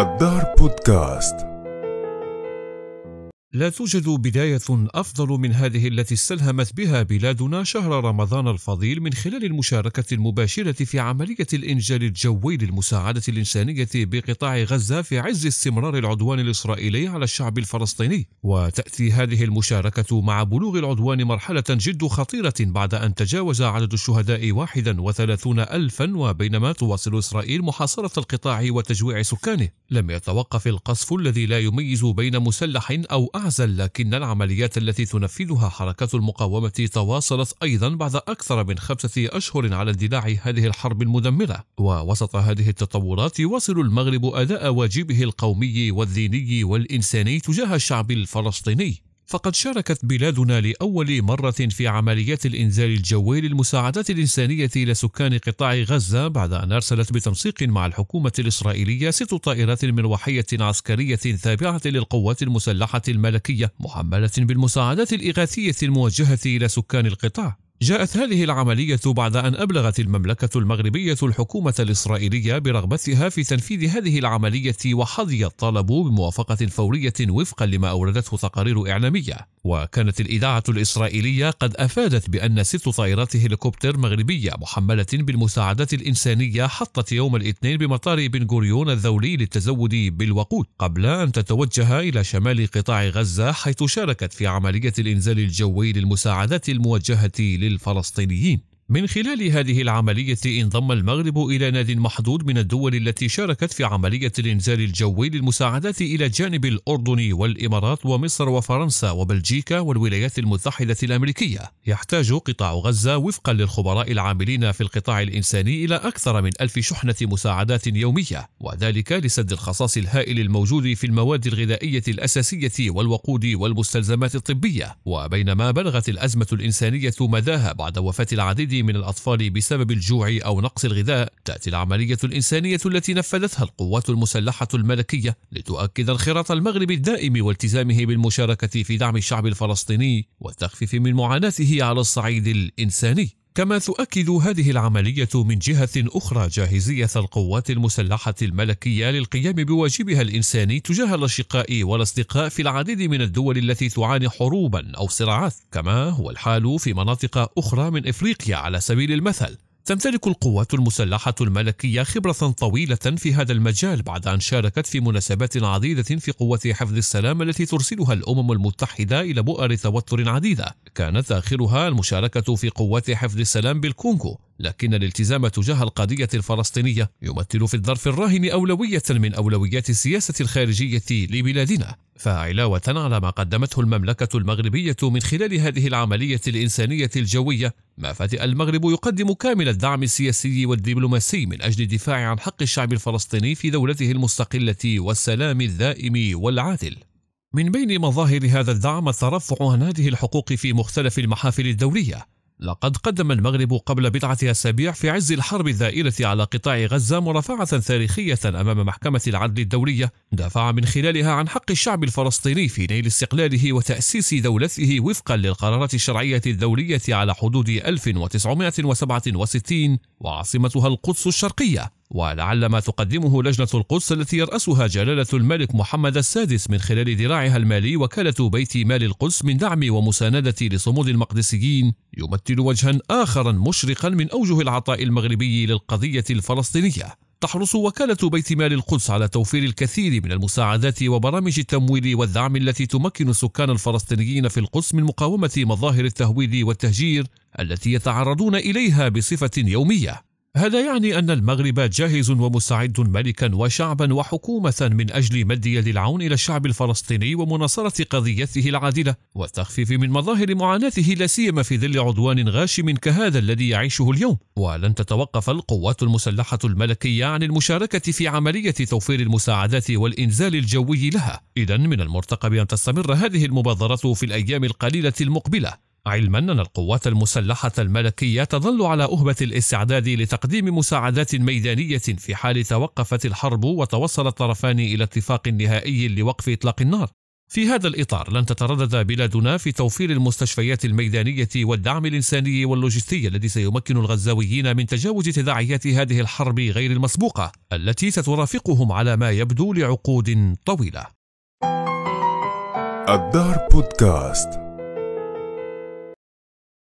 الدار بودكاست لا توجد بداية أفضل من هذه التي استلهمت بها بلادنا شهر رمضان الفضيل من خلال المشاركة المباشرة في عملية الإنجال الجوي للمساعدة الإنسانية بقطاع غزة في عز استمرار العدوان الإسرائيلي على الشعب الفلسطيني، وتأتي هذه المشاركة مع بلوغ العدوان مرحلة جد خطيرة بعد أن تجاوز عدد الشهداء 31 ألفا وبينما تواصل إسرائيل محاصرة القطاع وتجويع سكانه، لم يتوقف القصف الذي لا يميز بين مسلح أو أعمى المعزل لكن العمليات التي تنفذها حركات المقاومة تواصلت أيضا بعد أكثر من خمسة أشهر على اندلاع هذه الحرب المدمرة ووسط هذه التطورات يواصل المغرب أداء واجبه القومي والديني والإنساني تجاه الشعب الفلسطيني فقد شاركت بلادنا لأول مرة في عمليات الإنزال الجوي للمساعدات الإنسانية لسكان قطاع غزة بعد أن أرسلت بتنسيق مع الحكومة الإسرائيلية ست طائرات مروحية عسكرية تابعة للقوات المسلحة الملكية محملة بالمساعدات الإغاثية الموجهة إلى سكان القطاع جاءت هذه العملية بعد أن أبلغت المملكة المغربية الحكومة الإسرائيلية برغبتها في تنفيذ هذه العملية وحظي الطلب بموافقة فورية وفقا لما أوردته تقارير إعلامية وكانت الإذاعة الإسرائيلية قد أفادت بأن ست طائرات هليكوبتر مغربية محملة بالمساعدات الإنسانية حطت يوم الاثنين بمطار بن غوريون الذولي للتزود بالوقود قبل أن تتوجه إلى شمال قطاع غزة حيث شاركت في عملية الإنزال الجوي للمساعدات الموجهة للفلسطينيين من خلال هذه العملية انضم المغرب إلى ناد محدود من الدول التي شاركت في عملية الإنزال الجوي للمساعدات إلى جانب الأردن والإمارات ومصر وفرنسا وبلجيكا والولايات المتحدة الأمريكية. يحتاج قطاع غزة وفقا للخبراء العاملين في القطاع الإنساني إلى أكثر من ألف شحنة مساعدات يومية وذلك لسد الخصاص الهائل الموجود في المواد الغذائية الأساسية والوقود والمستلزمات الطبية وبينما بلغت الأزمة الإنسانية مداها بعد وفاة العديد من الأطفال بسبب الجوع أو نقص الغذاء تأتي العملية الإنسانية التي نفذتها القوات المسلحة الملكية لتؤكد انخراط المغرب الدائم والتزامه بالمشاركة في دعم الشعب الفلسطيني والتخفيف من معاناته على الصعيد الإنساني كما تؤكد هذه العملية من جهة أخرى جاهزية القوات المسلحة الملكية للقيام بواجبها الإنساني تجاه الأشقاء والأصدقاء في العديد من الدول التي تعاني حروبا أو صراعات كما هو الحال في مناطق أخرى من إفريقيا على سبيل المثل تمتلك القوات المسلحة الملكية خبرة طويلة في هذا المجال بعد أن شاركت في مناسبات عديدة في قوات حفظ السلام التي ترسلها الأمم المتحدة إلى بؤر توتر عديدة كانت آخرها المشاركة في قوات حفظ السلام بالكونغو لكن الالتزام تجاه القضية الفلسطينية يمثل في الظرف الراهن أولوية من أولويات السياسة الخارجية لبلادنا فعلاوة على ما قدمته المملكة المغربية من خلال هذه العملية الإنسانية الجوية، ما بدأ المغرب يقدم كامل الدعم السياسي والدبلوماسي من أجل الدفاع عن حق الشعب الفلسطيني في دولته المستقلة والسلام الدائم والعادل. من بين مظاهر هذا الدعم الترفع عن هذه الحقوق في مختلف المحافل الدولية، لقد قدم المغرب قبل بضعة أسابيع في عز الحرب الذائلة على قطاع غزة مرافعة تاريخية أمام محكمة العدل الدولية دافع من خلالها عن حق الشعب الفلسطيني في نيل استقلاله وتأسيس دولته وفقا للقرارات الشرعية الدولية على حدود 1967 وعاصمتها القدس الشرقية ولعل ما تقدمه لجنة القدس التي يرأسها جلالة الملك محمد السادس من خلال ذراعها المالي وكالة بيت مال القدس من دعم ومساندة لصمود المقدسيين يمثل وجها آخر مشرقا من أوجه العطاء المغربي للقضية الفلسطينية تحرص وكالة بيت مال القدس على توفير الكثير من المساعدات وبرامج التمويل والدعم التي تمكن السكان الفلسطينيين في القدس من مقاومة مظاهر التهويل والتهجير التي يتعرضون إليها بصفة يومية هذا يعني أن المغرب جاهز ومستعد ملكا وشعبا وحكومة من أجل مد يد العون إلى الشعب الفلسطيني ومناصرة قضيته العادلة والتخفيف من مظاهر معاناته لا سيما في ظل عدوان غاشم كهذا الذي يعيشه اليوم ولن تتوقف القوات المسلحة الملكية عن المشاركة في عملية توفير المساعدات والإنزال الجوي لها إذا من المرتقب أن تستمر هذه المبادرة في الأيام القليلة المقبلة علما أن القوات المسلحة الملكية تظل على أهبة الاستعداد لتقديم مساعدات ميدانية في حال توقفت الحرب وتوصل الطرفان إلى اتفاق نهائي لوقف إطلاق النار. في هذا الإطار لن تتردد بلادنا في توفير المستشفيات الميدانية والدعم الإنساني واللوجستي الذي سيمكن الغزاويين من تجاوز تداعيات هذه الحرب غير المسبوقة التي سترافقهم على ما يبدو لعقود طويلة. الدار بودكاست